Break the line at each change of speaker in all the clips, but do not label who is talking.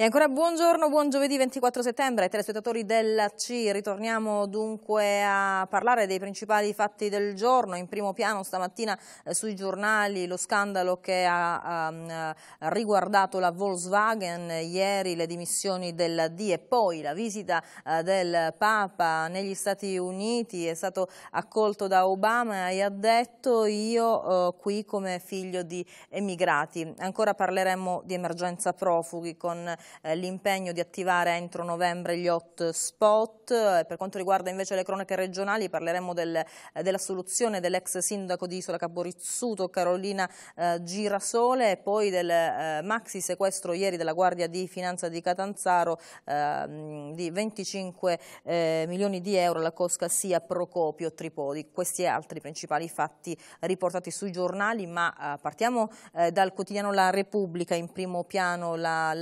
E ancora buongiorno, buon giovedì 24 settembre ai telespettatori della C. Ritorniamo dunque a parlare dei principali fatti del giorno. In primo piano stamattina eh, sui giornali lo scandalo che ha um, riguardato la Volkswagen, ieri le dimissioni della D e poi la visita eh, del Papa negli Stati Uniti è stato accolto da Obama e ha detto io eh, qui come figlio di emigrati. Ancora parleremo di emergenza profughi con eh, l'impegno di attivare entro novembre gli hotspot. Eh, per quanto riguarda invece le cronache regionali parleremo del, eh, della soluzione dell'ex sindaco di Isola Caporizzuto Carolina Girasole e poi del maxi sequestro ieri della Guardia di Finanza di Catanzaro ehm, di 25 milioni di euro alla cosca sia Procopio Tripodi. Questi e altri principali fatti riportati sui giornali, ma partiamo dal quotidiano La Repubblica in primo piano la,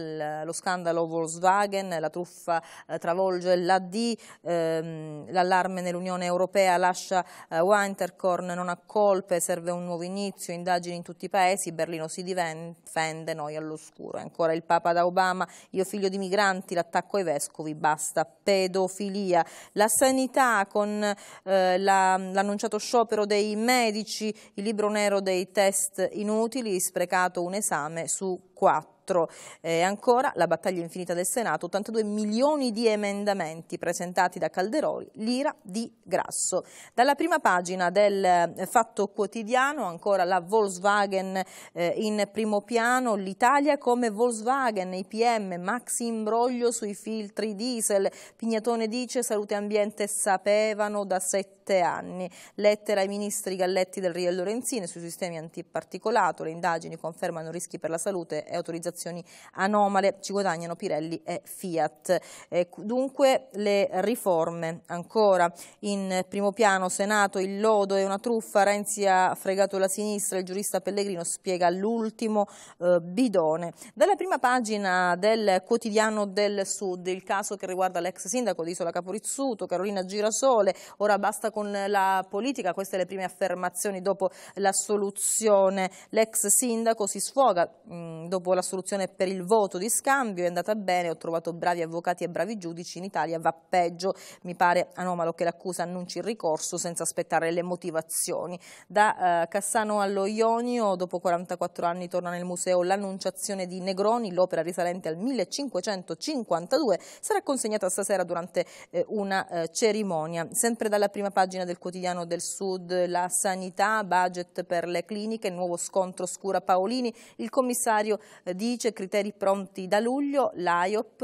lo scandalo Volkswagen, la truffa eh, travolge l'AD, ehm, l'allarme nell'Unione Europea lascia eh, Winterkorn, non ha colpe, serve un nuovo inizio, indagini in tutti i paesi, Berlino si difende, noi all'oscuro. Ancora il Papa da Obama, io figlio di migranti, l'attacco ai vescovi, basta pedofilia. La sanità con eh, l'annunciato la, sciopero dei medici, il libro nero dei test inutili, sprecato un esame su quattro. 4. Eh, ancora la battaglia infinita del Senato, 82 milioni di emendamenti presentati da Calderoli, l'ira di Grasso. Dalla prima pagina del eh, Fatto Quotidiano ancora la Volkswagen eh, in primo piano, l'Italia come Volkswagen, IPM, maxi imbroglio sui filtri diesel, Pignatone dice salute e ambiente sapevano da sette sette anni. Lettera ai ministri Galletti del Rio e Lorenzini sui sistemi antiparticolato, le indagini confermano rischi per la salute e autorizzazioni anomale, ci guadagnano Pirelli e Fiat. Eh, dunque le riforme ancora in primo piano Senato, il lodo è una truffa, Renzi ha fregato la sinistra, il giurista Pellegrino spiega l'ultimo eh, bidone. Dalla prima pagina del quotidiano del Sud, il caso che riguarda l'ex sindaco di Isola Caporizzuto, Carolina Girasole, ora basta con la politica, queste le prime affermazioni dopo l'assoluzione. L'ex sindaco si sfoga mh, mm, dopo l'assoluzione per il voto di scambio, è andata bene, ho trovato bravi avvocati e bravi giudici, in Italia va peggio, mi pare anomalo che l'accusa annunci il ricorso senza aspettare le motivazioni. Da eh, Cassano allo Ionio, dopo 44 anni torna nel museo l'annunciazione di Negroni, l'opera risalente al 1552, sarà consegnata stasera durante eh, una eh, cerimonia. Sempre dalla prima pagina pagina del quotidiano del Sud, la sanità, budget per le cliniche, nuovo scontro Scura Paolini, il commissario eh, dice criteri pronti da luglio, l'AIOP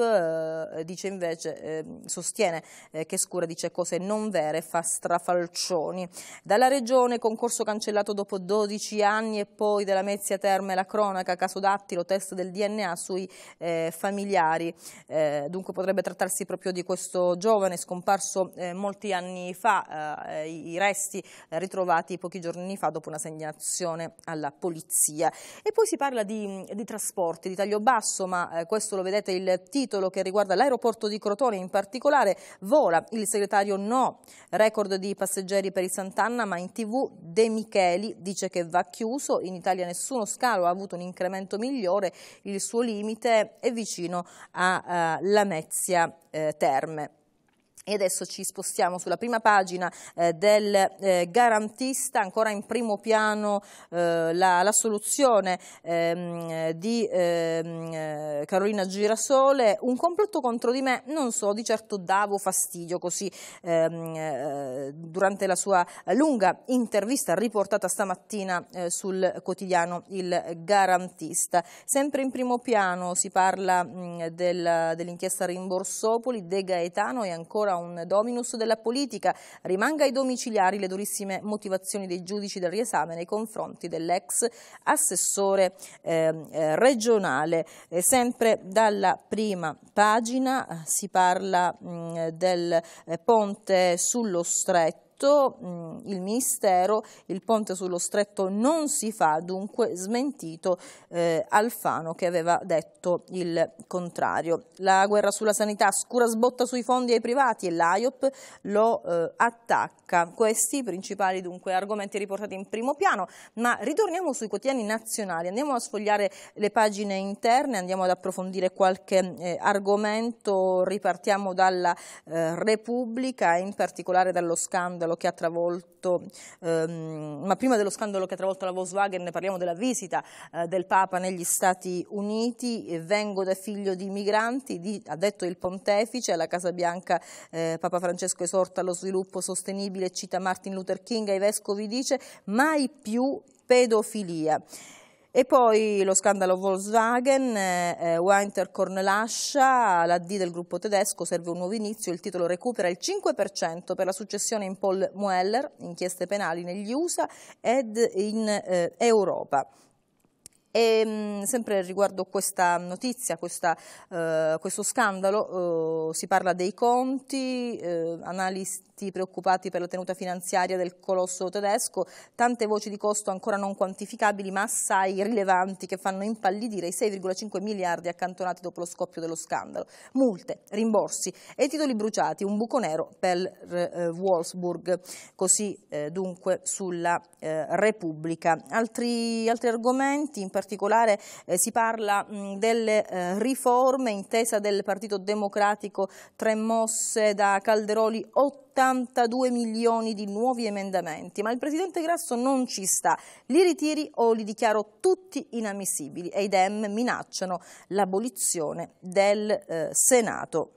eh, dice invece, ehm, sostiene eh, che Scura dice cose non vere, fa strafalcioni. Dalla regione concorso cancellato dopo 12 anni e poi della Mezia Terme la cronaca, caso dattilo, test del DNA sui familiari, dunque potrebbe trattarsi proprio di questo giovane scomparso molti anni fa eh, i resti eh, ritrovati pochi giorni fa dopo una segnalazione alla polizia. E poi si parla di, di trasporti, di taglio basso, ma eh, questo lo vedete il titolo che riguarda l'aeroporto di Crotone, in particolare vola il segretario no, record di passeggeri per il Sant'Anna, ma in tv De Micheli dice che va chiuso, in Italia nessuno scalo ha avuto un incremento migliore, il suo limite è vicino a, a eh, Lamezia eh, Terme. E adesso ci spostiamo sulla prima pagina eh, del eh, garantista, ancora in primo piano eh, la, la, soluzione ehm, di ehm, eh, Carolina Girasole, un complotto contro di me, non so, di certo davo fastidio, così ehm, eh, durante la sua lunga intervista riportata stamattina eh, sul quotidiano Il Garantista. Sempre in primo piano si parla mm, del, dell'inchiesta Rimborsopoli, De Gaetano e ancora ancora un dominus della politica. Rimanga ai domiciliari le durissime motivazioni dei giudici del riesame nei confronti dell'ex assessore ehm, eh, regionale. E eh, sempre dalla prima pagina eh, si parla mh, mm, del eh, ponte sullo stretto detto mh, il Ministero, il ponte sullo stretto non si fa, dunque smentito eh, Alfano che aveva detto il contrario. La guerra sulla sanità scura sbotta sui fondi ai privati e l'AIOP lo eh, attacca. Questi i principali dunque argomenti riportati in primo piano, ma ritorniamo sui quotidiani nazionali, andiamo a sfogliare le pagine interne, andiamo ad approfondire qualche eh, argomento, ripartiamo dalla eh, Repubblica, in particolare dallo scandalo scandalo che ha travolto, ehm, ma prima dello scandalo che ha travolto la Volkswagen parliamo della visita eh, del Papa negli Stati Uniti, eh, vengo da figlio di migranti, di, ha detto il pontefice, alla Casa Bianca eh, Papa Francesco esorta allo sviluppo sostenibile, cita Martin Luther King ai vescovi dice mai più pedofilia. E poi lo scandalo Volkswagen, eh, eh Winterkorn lascia, la D del gruppo tedesco serve un nuovo inizio, il titolo recupera il 5% per la successione in Paul Mueller, inchieste penali negli USA ed in eh, Europa. E ehm, sempre riguardo questa notizia, questa, eh, questo scandalo, eh, si parla dei conti, eh, analisti preoccupati per la tenuta finanziaria del colosso tedesco, tante voci di costo ancora non quantificabili ma assai rilevanti che fanno impallidire i 6,5 miliardi accantonati dopo lo scoppio dello scandalo, multe, rimborsi e titoli bruciati, un buco nero per eh, Wolfsburg, così eh, dunque sulla eh, Repubblica. Altri, altri argomenti in particolare particolare eh, si parla mh, delle eh, riforme, intesa del Partito Democratico, tre mosse da Calderoli, 82 milioni di nuovi emendamenti, ma il Presidente Grasso non ci sta, li ritiri o li dichiaro tutti inammissibili e i Dem minacciano l'abolizione del eh, Senato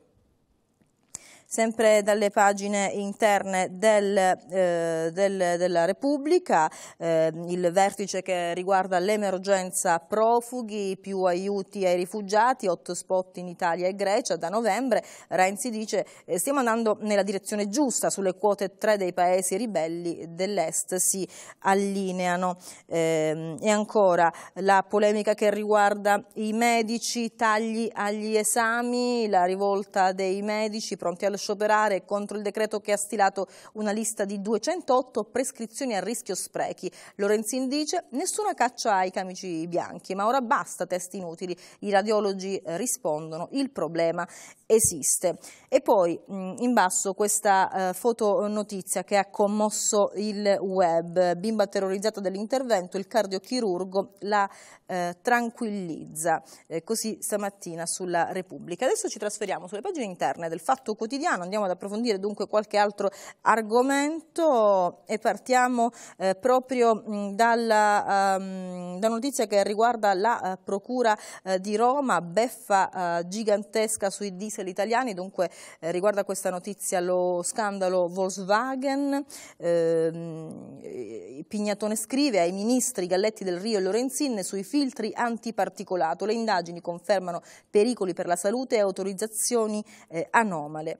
sempre dalle pagine interne del, eh, del, della Repubblica, eh, il vertice che riguarda l'emergenza profughi, più aiuti ai rifugiati, hotspot in Italia e Grecia da novembre, Renzi dice eh, stiamo andando nella direzione giusta, sulle quote tre dei paesi ribelli dell'Est si allineano. Ehm, e ancora la polemica che riguarda i medici, tagli agli esami, la rivolta dei medici pronti allo scioperare contro il decreto che ha stilato una lista di 208 prescrizioni a rischio sprechi. Lorenzin dice nessuna caccia ai camici bianchi, ma ora basta test inutili. I radiologi eh, rispondono, il problema esiste. E poi mm, in basso questa eh, fotonotizia eh, che ha commosso il web, bimba terrorizzata dall'intervento, il cardiochirurgo la eh, tranquillizza, eh, così stamattina sulla Repubblica. Adesso ci trasferiamo sulle pagine interne del Fatto Quotidiano. Milano, andiamo ad approfondire dunque qualche altro argomento e partiamo eh, proprio dalla, um, da notizia che riguarda la uh, Procura uh, di Roma, beffa uh, gigantesca sui diesel italiani, dunque eh, riguarda questa notizia lo scandalo Volkswagen, eh, Pignatone scrive ai ministri Galletti del Rio e Lorenzin sui filtri antiparticolato, le indagini confermano pericoli per la salute e autorizzazioni anomale.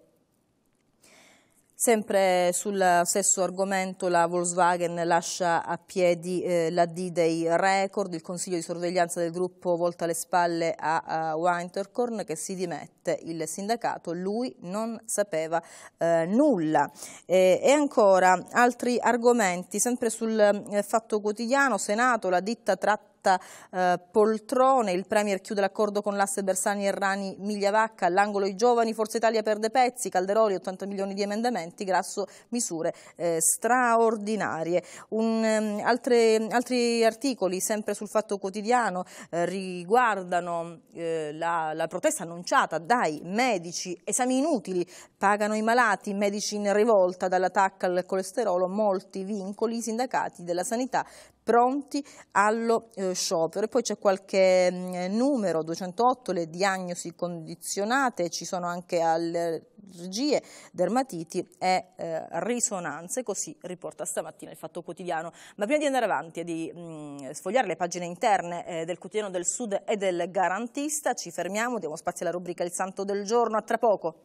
Sempre sul stesso argomento la Volkswagen lascia a piedi eh, la D dei record, il consiglio di sorveglianza del gruppo volta le spalle a, a Winterkorn che si dimette il sindacato, lui non sapeva eh, nulla. Eh, e ancora altri argomenti, sempre sul eh, fatto quotidiano, Senato, la ditta tratta 80 eh, poltrone, il Premier chiude l'accordo con l'asse Bersani e Rani Migliavacca, all'angolo i giovani, Forza Italia perde pezzi, Calderoli 80 milioni di emendamenti, Grasso misure eh, straordinarie. Un, um, altre, altri articoli sempre sul fatto quotidiano eh, riguardano eh, la, la protesta annunciata dai medici, esami inutili, pagano i malati, medici in rivolta dall'attacco al colesterolo, molti vincoli, i sindacati della sanità pronti allo eh, sciopero. E poi c'è qualche mh, mm, numero, 208, le diagnosi condizionate, ci sono anche allergie, dermatiti e eh, risonanze, così riporta stamattina il Fatto Quotidiano. Ma prima di andare avanti e di mh, mm, sfogliare le pagine interne eh, del Quotidiano del Sud e del Garantista, ci fermiamo, diamo spazio alla rubrica Il Santo del Giorno, a tra poco.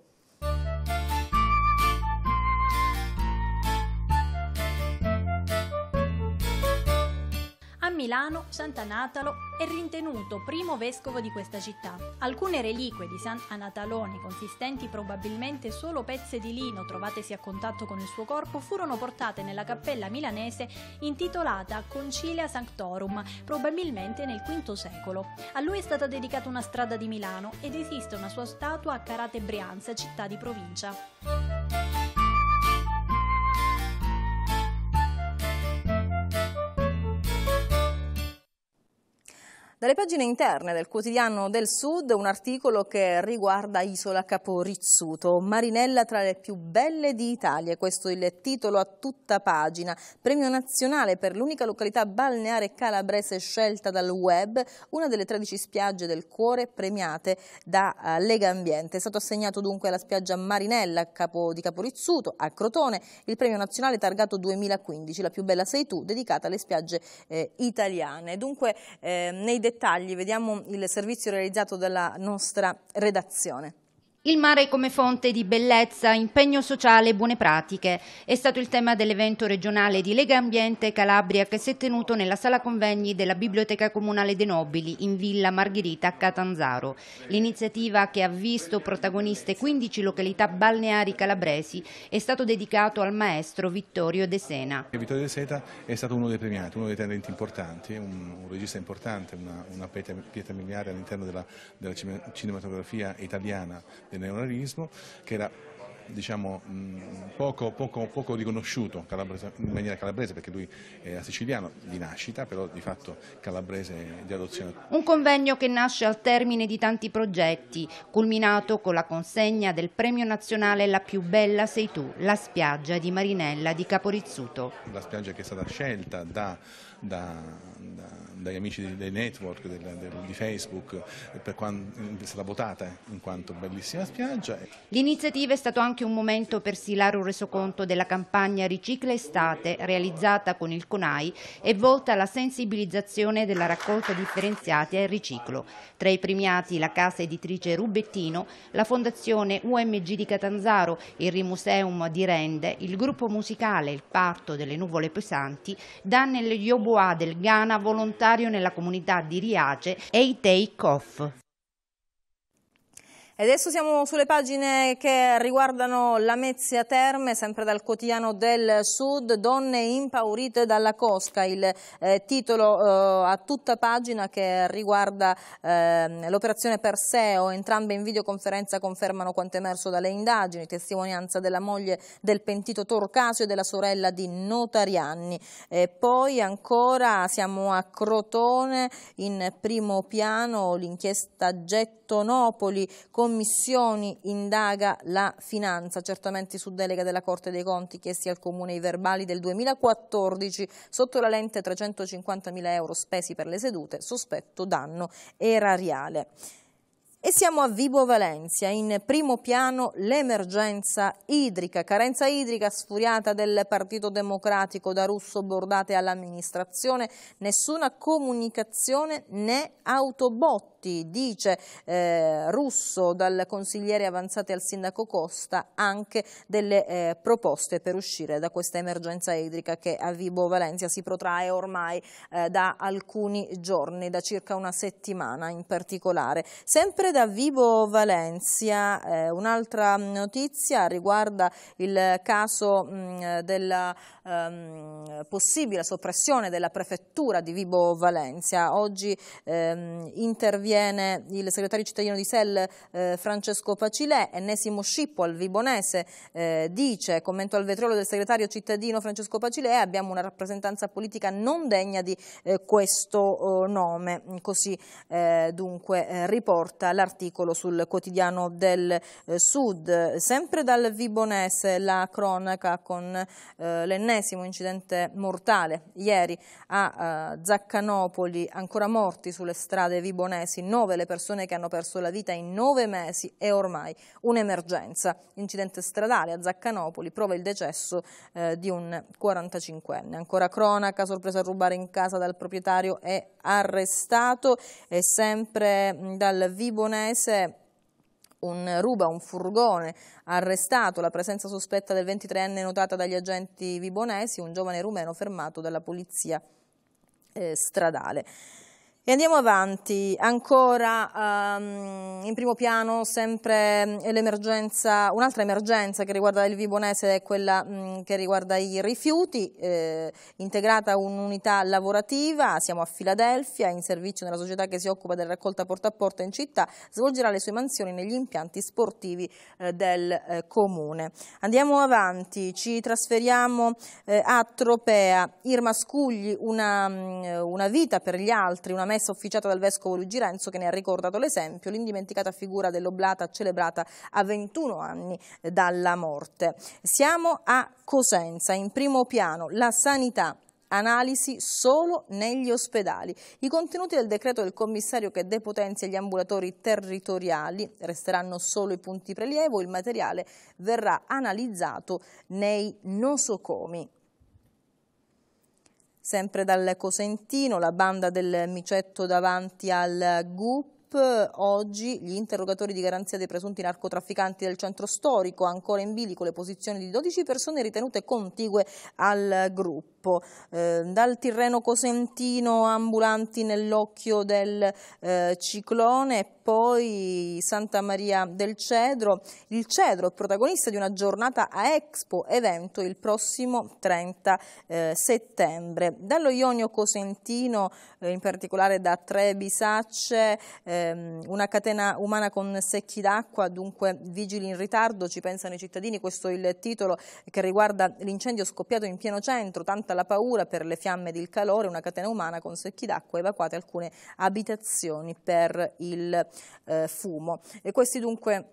Milano, Sant'Anatalo è ritenuto primo vescovo di questa città. Alcune reliquie di Sant'Anatalone, consistenti probabilmente solo pezze di lino trovatesi a contatto con il suo corpo, furono portate nella cappella milanese intitolata Concilia Sanctorum, probabilmente nel V secolo. A lui è stata dedicata una strada di Milano ed esiste una sua statua a Carate Brianza, città di provincia. Dalle pagine interne del quotidiano del Sud un articolo che riguarda Isola Caporizzuto, Marinella tra le più belle d'Italia, questo è il titolo a tutta pagina, premio nazionale per l'unica località balneare calabrese scelta dal web, una delle 13 spiagge del cuore premiate da eh, Lega Ambiente. È stato assegnato dunque alla spiaggia Marinella capo di Caporizzuto a Crotone il premio nazionale targato 2015, la più bella sei tu, dedicata alle spiagge eh, italiane. Dunque eh, nei dettagli dettagli vediamo il servizio realizzato dalla
nostra redazione. Il mare come fonte di bellezza, impegno sociale e buone pratiche è stato il tema dell'evento regionale di Lega Ambiente Calabria che si è tenuto nella sala convegni della Biblioteca Comunale De Nobili in Villa Margherita a Catanzaro. L'iniziativa che ha visto protagoniste 15 località balneari calabresi è stato dedicato al maestro Vittorio De Sena.
Vittorio De Sena è stato uno dei premiati, uno dei tenenti importanti, un, un regista importante, una, una pietra miliare all'interno della, della cinematografia italiana del neonarismo, che era diciamo, poco, poco, poco, riconosciuto in maniera calabrese perché lui era siciliano di nascita, però di fatto calabrese di adozione.
Un convegno che nasce al termine di tanti progetti, culminato con la consegna del premio nazionale La più bella sei tu, la spiaggia di Marinella di Caporizzuto.
La spiaggia che è stata scelta da da, da, dagli amici dei network, del, del, di Facebook, quando, è stata votata in quanto bellissima spiaggia.
L'iniziativa è stato anche un momento per stilare un resoconto della campagna Ricicla Estate realizzata con il CONAI e volta alla sensibilizzazione della raccolta differenziata e al riciclo. Tra i premiati la casa editrice Rubettino, la fondazione UMG di Catanzaro, il Rimuseum di Rende, il gruppo musicale Il Parto delle Nuvole Pesanti, Daniel Yobo Boa del Ghana volontario nella comunità di Riace e i Take Off. E adesso siamo sulle pagine che riguardano Lamezia Terme,
sempre dal quotidiano del Sud, donne impaurite dalla cosca, il eh, titolo eh, a tutta pagina che riguarda eh, l'operazione Perseo, entrambe in videoconferenza confermano quanto emerso dalle indagini, testimonianza della moglie del pentito Torcasio e della sorella di Notarianni. E poi ancora siamo a Crotone, in primo piano l'inchiesta Gettonopoli, con commissioni indaga la finanza, certamente su delega della Corte dei Conti chiesti al Comune i verbali del 2014 sotto la lente 350.000 euro spesi per le sedute, sospetto danno erariale. E siamo a Vibo Valencia, in primo piano l'emergenza idrica, carenza idrica sfuriata del Partito Democratico da Russo Bordate all'amministrazione, nessuna comunicazione né autobotti, dice eh, Russo dal consigliere avanzate al sindaco Costa, anche delle eh, proposte per uscire da questa emergenza idrica che a Vibo Valencia si protrae ormai eh, da alcuni giorni, da circa una settimana in particolare. Sempre da Vivo Valencia, eh, un'altra notizia riguarda il caso mh, mm, della ehm, possibile soppressione della prefettura di Vibo Valencia. Oggi ehm, interviene il segretario cittadino di Sell eh, Francesco Pacilè, ennesimo scippo al Vibonese, eh, dice, commento al vetrolo del segretario cittadino Francesco Pacilè, abbiamo una rappresentanza politica non degna di eh, questo oh, nome. Così eh, dunque eh, riporta la l'articolo sul quotidiano del eh, Sud. Sempre dal Vibonese la cronaca con eh, l'ennesimo incidente mortale ieri a eh, Zaccanopoli, ancora morti sulle strade vibonesi, nove le persone che hanno perso la vita in nove mesi e ormai un'emergenza. Incidente stradale a Zaccanopoli prova il decesso eh, di un 45enne. Ancora cronaca, sorpresa a rubare in casa dal proprietario è arrestato e sempre mm, dal Vibonese Cremonese un ruba un furgone arrestato la presenza sospetta del 23enne notata dagli agenti vibonesi, un giovane rumeno fermato dalla polizia eh, stradale. E andiamo avanti, ancora um, in primo piano sempre mm, l'emergenza, un'altra emergenza che riguarda il Vibonese è quella um, che riguarda i rifiuti, eh, integrata un'unità lavorativa, siamo a Filadelfia, in servizio nella società che si occupa della raccolta porta a porta in città, svolgerà le sue mansioni negli impianti sportivi eh, del eh, comune. Andiamo avanti, ci trasferiamo eh, a Tropea, Irma Scugli, una, mm, una vita per gli altri, una messa officiata dal vescovo Luigi Renzo che ne ha ricordato l'esempio, l'indimenticata figura dell'oblata celebrata a 21 anni dalla morte. Siamo a Cosenza, in primo piano la sanità analisi solo negli ospedali. I contenuti del decreto del commissario che depotenzia gli ambulatori territoriali resteranno solo i punti prelievo, il materiale verrà analizzato nei nosocomi sempre dal Cosentino, la banda del micetto davanti al GUP, oggi gli interrogatori di garanzia dei presunti narcotrafficanti del centro storico, ancora in bilico le posizioni di 12 persone ritenute contigue al gruppo. Eh, dal Tirreno Cosentino ambulanti nell'occhio del eh, ciclone, poi Santa Maria del Cedro. Il Cedro è protagonista di una giornata a Expo, evento il prossimo 30 eh, settembre. Dallo Ionio Cosentino, eh, in particolare da Tre Bisacce, eh, ehm, una catena umana con secchi d'acqua, dunque vigili in ritardo, ci pensano i cittadini, questo è il titolo che riguarda l'incendio scoppiato in pieno centro, tanta la paura per le fiamme ed il calore, una catena umana con secchi d'acqua, evacuate alcune abitazioni per il eh, fumo. E questi dunque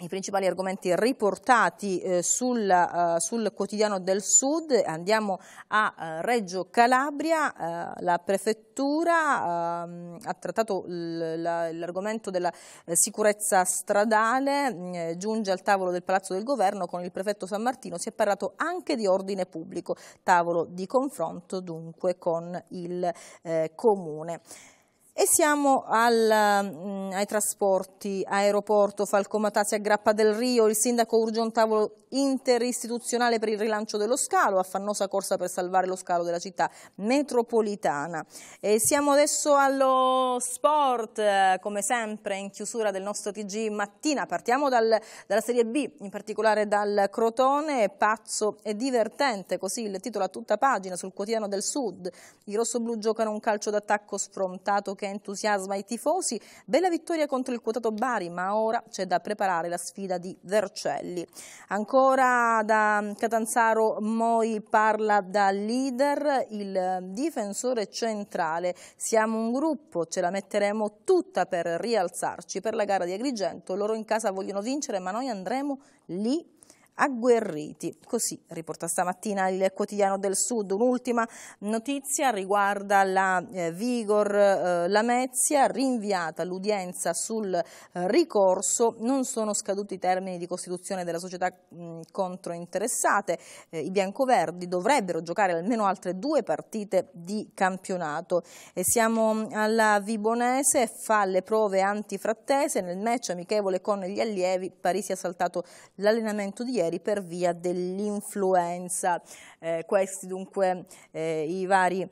i principali argomenti riportati eh, sul, uh, sul, quotidiano del Sud. Andiamo a uh, Reggio Calabria, uh, la prefettura ehm, ha trattato l'argomento della sicurezza stradale, mm, giunge al tavolo del Palazzo del Governo con il prefetto San Martino, si è parlato anche di ordine pubblico, tavolo di confronto dunque con il Comune. E siamo al, mh, mm, ai trasporti, aeroporto, Falcomatazzi a Grappa del Rio, il sindaco urge un tavolo interistituzionale per il rilancio dello scalo, affannosa corsa per salvare lo scalo della città metropolitana. E siamo adesso allo sport, come sempre in chiusura del nostro TG mattina, partiamo dal, dalla Serie B, in particolare dal Crotone, pazzo e divertente, così il titolo a tutta pagina sul quotidiano del Sud. I rossoblù giocano un calcio d'attacco sfrontato che che entusiasma i tifosi. Bella vittoria contro il quotato Bari, ma ora c'è da preparare la sfida di Vercelli. Ancora da Catanzaro Moi parla da leader, il difensore centrale. Siamo un gruppo, ce la metteremo tutta per rialzarci per la gara di Agrigento. Loro in casa vogliono vincere, ma noi andremo lì agguerriti. Così riporta stamattina il quotidiano del Sud. Un'ultima notizia riguarda la eh, Vigor eh, Lamezia, rinviata l'udienza sul eh, ricorso. Non sono scaduti i termini di costituzione della società mh, controinteressate. Eh, I biancoverdi dovrebbero giocare almeno altre due partite di campionato. E siamo alla Vibonese, fa le prove antifrattese nel match amichevole con gli allievi. Parisi ha saltato l'allenamento di ieri passeggeri per via dell'influenza. Eh, questi dunque eh, i vari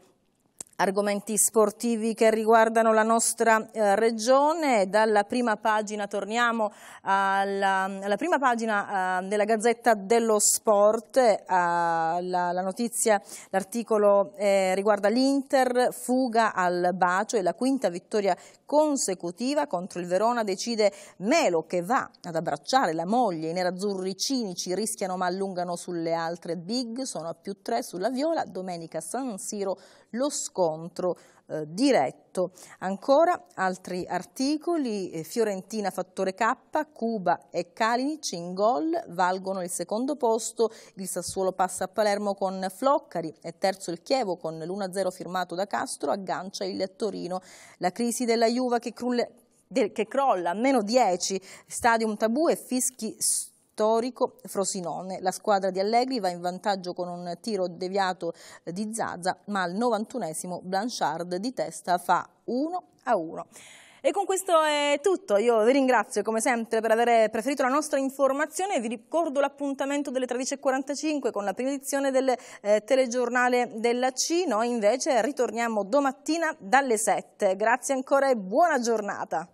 argomenti sportivi che riguardano la nostra eh, regione. Dalla prima pagina torniamo alla, alla prima pagina eh, della Gazzetta dello Sport. Eh, la, la, notizia, l'articolo eh, riguarda l'Inter, fuga al bacio e la quinta vittoria consecutiva contro il Verona decide Melo che va ad abbracciare la moglie. I nerazzurri cinici rischiano ma allungano sulle altre big, sono a più tre sulla viola. Domenica San Siro lo scopo scontro eh, diretto. Ancora altri articoli, eh, Fiorentina fattore K, Cuba e Kalinic in gol valgono il secondo posto, il Sassuolo passa a Palermo con Floccari e terzo il Chievo con l'1-0 firmato da Castro, aggancia il Torino. La crisi della Juva che, che crolla a meno 10, stadium tabù e fischi storici storico Frosinone. La squadra di Allegri va in vantaggio con un tiro deviato eh, di Zaza, ma al 91esimo Blanchard di testa fa 1 a 1. E con questo è tutto, io vi ringrazio come sempre per aver preferito la nostra informazione, vi ricordo l'appuntamento delle 13.45 con la prima edizione del eh, telegiornale della C, noi invece ritorniamo domattina dalle 7. Grazie ancora e buona giornata.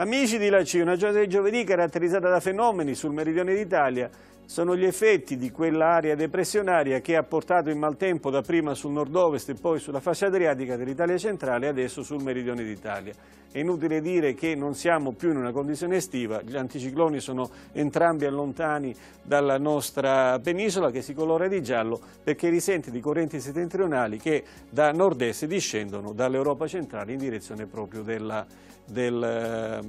Amici di Laci, una giornata di giovedì caratterizzata da fenomeni sul meridione d'Italia, sono gli effetti di quell'area depressionaria che ha portato il maltempo dapprima sul nord-ovest e poi sulla fascia adriatica dell'Italia centrale e adesso sul meridione d'Italia. È inutile dire che non siamo più in una condizione estiva, gli anticicloni sono entrambi allontani dalla nostra penisola che si colora di giallo perché risente di correnti settentrionali che da nord-est discendono dall'Europa centrale in direzione proprio della del,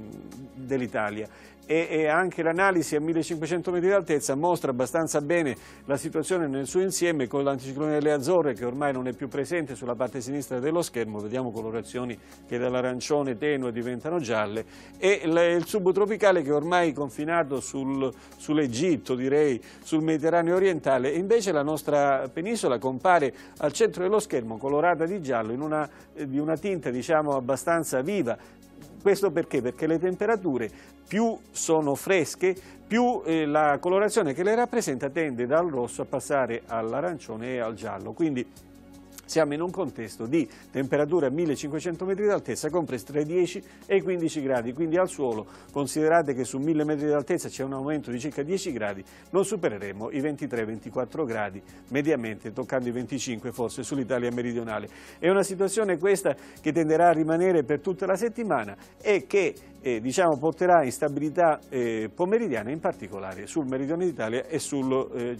dell'Italia e, e, anche l'analisi a 1500 metri d'altezza mostra abbastanza bene la situazione nel suo insieme con l'anticiclone delle Azzorre che ormai non è più presente sulla parte sinistra dello schermo, vediamo colorazioni che dall'arancione tenue diventano gialle e le, il subtropicale che ormai è confinato sul, sull'Egitto direi, sul Mediterraneo orientale e invece la nostra penisola compare al centro dello schermo colorata di giallo in una, di una tinta diciamo abbastanza viva questo perché? Perché le temperature più sono fresche, più eh, la colorazione che le rappresenta tende dal rosso a passare all'arancione e al giallo. Quindi siamo in un contesto di temperature a 1500 metri d'altezza comprese tra i 10 e i 15 gradi, quindi al suolo considerate che su 1000 metri d'altezza c'è un aumento di circa 10 gradi, non supereremo i 23-24 gradi mediamente, toccando i 25 forse sull'Italia meridionale. È una situazione questa che tenderà a rimanere per tutta la settimana e che eh, diciamo, porterà instabilità eh, pomeridiana in particolare sul meridione d'Italia e sul eh,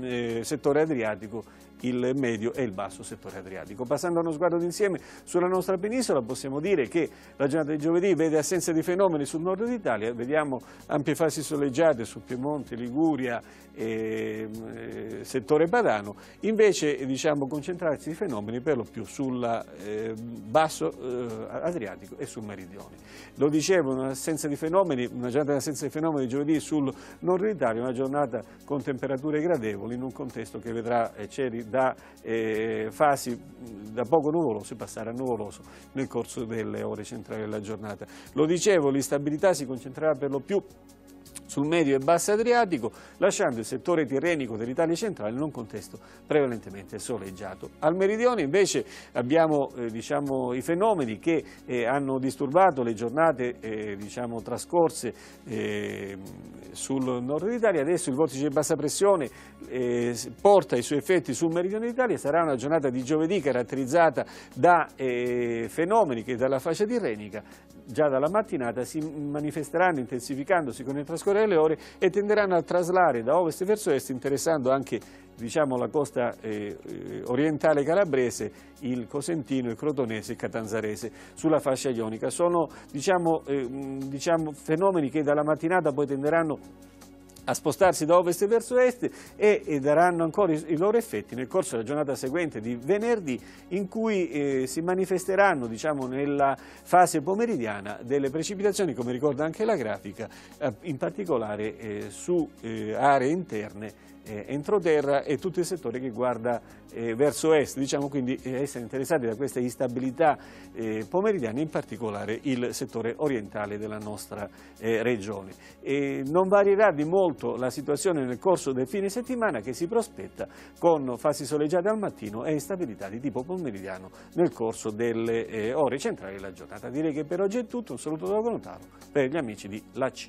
eh settore adriatico il medio e il basso settore adriatico. Passando uno sguardo d'insieme sulla nostra penisola possiamo dire che la giornata di giovedì vede assenza di fenomeni sul nord d'Italia, vediamo ampie fasi soleggiate su Piemonte, Liguria e eh, settore padano, invece diciamo, concentrarsi di fenomeni per lo più sul eh, basso eh, adriatico e sul meridione. Lo dicevo, una, di fenomeni, una giornata di assenza di fenomeni di giovedì sul nord d'Italia, una giornata con temperature gradevoli in un contesto che vedrà eh, cieli da eh, fasi da poco nuvoloso passare a nuvoloso nel corso delle ore centrali della giornata. Lo dicevo, l'instabilità si concentrerà per lo più sul medio e basso Adriatico, lasciando il settore tirrenico dell'Italia centrale in un contesto prevalentemente soleggiato. Al meridione invece abbiamo eh, diciamo, i fenomeni che eh, hanno disturbato le giornate eh, diciamo, trascorse eh, sul nord d'Italia, adesso il vortice di bassa pressione eh, porta i suoi effetti sul meridione d'Italia, sarà una giornata di giovedì caratterizzata da eh, fenomeni che dalla fascia tirrenica già dalla mattinata si manifesteranno intensificandosi con il trascorrere dell'isola delle Ore e tenderanno a traslare da ovest verso est interessando anche diciamo, la costa eh, eh, orientale calabrese, il cosentino, il crotonese, e il catanzarese sulla fascia ionica. Sono diciamo, eh, diciamo, fenomeni che dalla mattinata poi tenderanno a spostarsi da ovest verso est e, e daranno ancora i, i, loro effetti nel corso della giornata seguente di venerdì in cui eh, si manifesteranno diciamo, nella fase pomeridiana delle precipitazioni come ricorda anche la grafica eh, in particolare eh, su eh, aree interne eh, entroterra e tutto il settore che guarda eh, verso est, diciamo quindi eh, essere interessati da questa instabilità eh, pomeridiana, in particolare il settore orientale della nostra eh, regione. E non varierà di molto la situazione nel corso del fine settimana che si prospetta con fasi soleggiate al mattino e instabilità di tipo pomeridiano nel corso delle eh, ore centrali della giornata. Direi che per oggi è tutto, un saluto da Contaro per gli amici di La C.